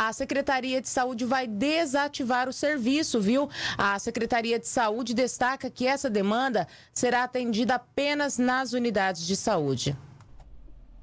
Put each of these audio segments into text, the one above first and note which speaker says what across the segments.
Speaker 1: a Secretaria de Saúde vai desativar o serviço, viu? A Secretaria de Saúde destaca que essa demanda será atendida apenas nas unidades de saúde.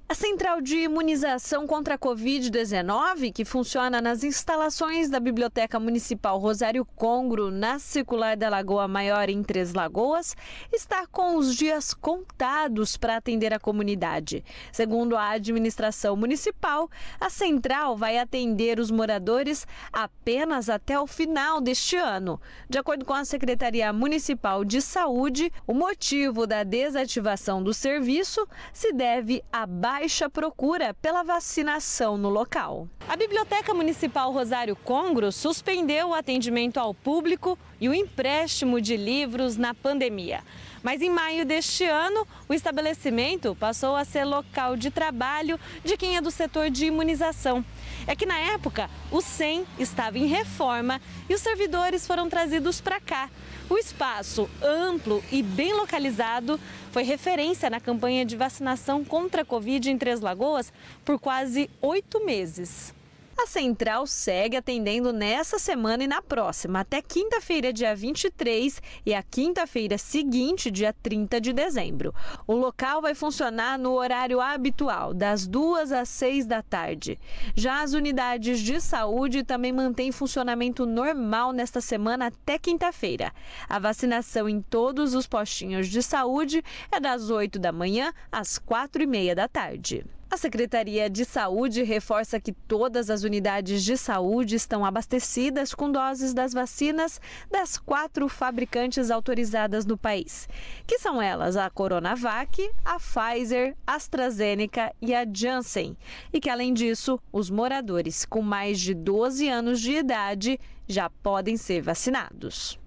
Speaker 1: A central de imunização contra a Covid-19, que funciona nas instalações da Biblioteca Municipal Rosário Congro, na Circular da Lagoa Maior, em Três Lagoas, está com os dias contados para atender a comunidade. Segundo a administração municipal, a central vai atender os moradores apenas até o final deste ano. De acordo com a Secretaria Municipal de Saúde, o motivo da desativação do serviço se deve à baixa baixa procura pela vacinação no local. A Biblioteca Municipal Rosário Congro suspendeu o atendimento ao público e o empréstimo de livros na pandemia. Mas em maio deste ano, o estabelecimento passou a ser local de trabalho de quem é do setor de imunização. É que na época, o SEM estava em reforma e os servidores foram trazidos para cá. O espaço amplo e bem localizado foi referência na campanha de vacinação contra a Covid em Três Lagoas por quase oito meses. A central segue atendendo nessa semana e na próxima, até quinta-feira, dia 23 e a quinta-feira seguinte, dia 30 de dezembro. O local vai funcionar no horário habitual, das 2 às 6 da tarde. Já as unidades de saúde também mantêm funcionamento normal nesta semana até quinta-feira. A vacinação em todos os postinhos de saúde é das 8 da manhã às 4 e meia da tarde. A Secretaria de Saúde reforça que todas as unidades de saúde estão abastecidas com doses das vacinas das quatro fabricantes autorizadas no país, que são elas a Coronavac, a Pfizer, AstraZeneca e a Janssen. E que, além disso, os moradores com mais de 12 anos de idade já podem ser vacinados.